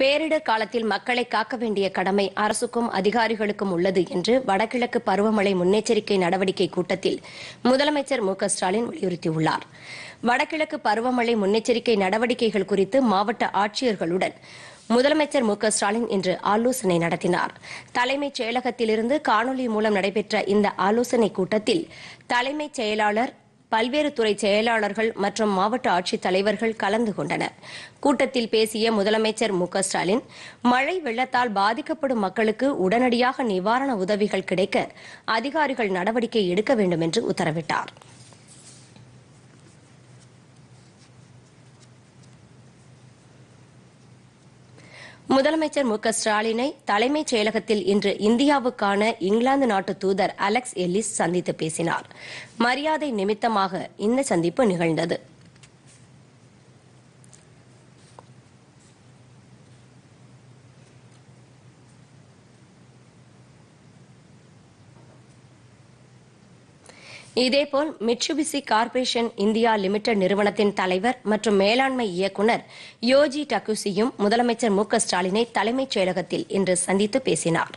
பேரிடர் காலத்தில் மக்களை காக்க வேண்டிய கடமை அரசுக்கும் அதிகாரிகளுக்கும் உள்ளது என்று வடகிழக்கு பருவமழை முன்னெச்சரிக்கை நடவடிக்கை கூட்டத்தில் முதலமைச்சர் மு ஸ்டாலின் வலியுறுத்தியுள்ளார் வடகிழக்கு பருவமழை முன்னெச்சரிக்கை நடவடிக்கைகள் குறித்து மாவட்ட ஆட்சியர்களுடன் முதலமைச்சர் மு ஸ்டாலின் இன்று ஆலோசனை நடத்தினார் தலைமைச் செயலகத்திலிருந்து காணொலி மூலம் நடைபெற்ற இந்த ஆலோசனைக் கூட்டத்தில் தலைமைச் செயலாளர் பல்வேறு துறை செயலாளர்கள் மற்றும் மாவட்ட தலைவர்கள் கலந்து கொண்டனர் கூட்டத்தில் பேசிய முதலமைச்சர் மு ஸ்டாலின் மழை வெள்ளத்தால் பாதிக்கப்படும் மக்களுக்கு உடனடியாக நிவாரண உதவிகள் கிடைக்க அதிகாரிகள் நடவடிக்கை எடுக்க வேண்டும் என்று உத்தரவிட்டாா் முதலமைச்சர் மு ஸ்டாலினை தலைமைச் செயலகத்தில் இன்று இந்தியாவுக்கான இங்கிலாந்து நாட்டு தூதர் அலெக்ஸ் எல்லிஸ் சந்தித்து பேசினார் மரியாதை நிமித்தமாக இந்த சந்திப்பு நிகழ்ந்தது இதேபோல் மிட்சுபிசி கார்ப்பரேஷன் இந்தியா லிமிடெட் நிறுவனத்தின் தலைவர் மற்றும் மேலாண்மை இயக்குநர் யோஜி டக்குசியும் முதலமைச்சர் மு ஸ்டாலினை தலைமைச் செயலகத்தில் இன்று சந்தித்து பேசினாா்